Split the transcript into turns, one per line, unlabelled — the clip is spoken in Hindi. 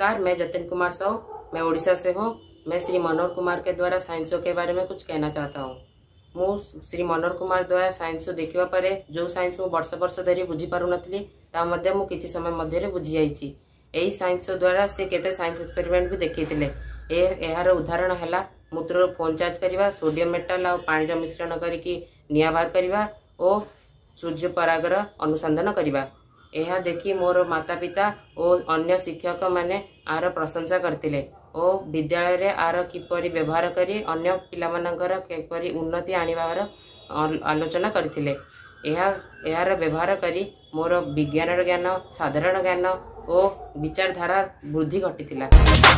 नमस्कार मैं जतिन कुमार साहु मैं ओडिशा से हूँ मैं श्री मनोहर कुमार के द्वारा साइंसो के बारे में कुछ कहना चाहता हूँ मु श्री मनोहर कुमार द्वारा साइंसो देखा पर जो सैंस मुझ वर्ष वर्ष धरी बुझी पार नी ता मु समय मध्य बुझी जाइए यही शो द्वारा से केते साइंस एक्सपेरिमेंट भी देखी थे यार उदाहरण है मूत्र फोन चार्ज करवा सोडियम मेटाल आर मिश्रण करी निवार करवा और सूर्य परागर अनुसंधान करवा ଏହା ଦେଖି ମୋର ମାତାପିତା ଓ ଅନ୍ୟ ଶିକ୍ଷକମାନେ ଆର ପ୍ରଶଂସା କରିଥିଲେ ଓ ବିଦ୍ୟାଳୟରେ ଆର କିପରି ବ୍ୟବହାର କରି ଅନ୍ୟ ପିଲାମାନଙ୍କର କିପରି ଉନ୍ନତି ଆଣିବାର ଆଲୋଚନା କରିଥିଲେ ଏହା ଏହାର ବ୍ୟବହାର କରି ମୋର ବିଜ୍ଞାନର ଜ୍ଞାନ ସାଧାରଣ ଜ୍ଞାନ ଓ ବିଚାରଧାରା ବୃଦ୍ଧି ଘଟିଥିଲା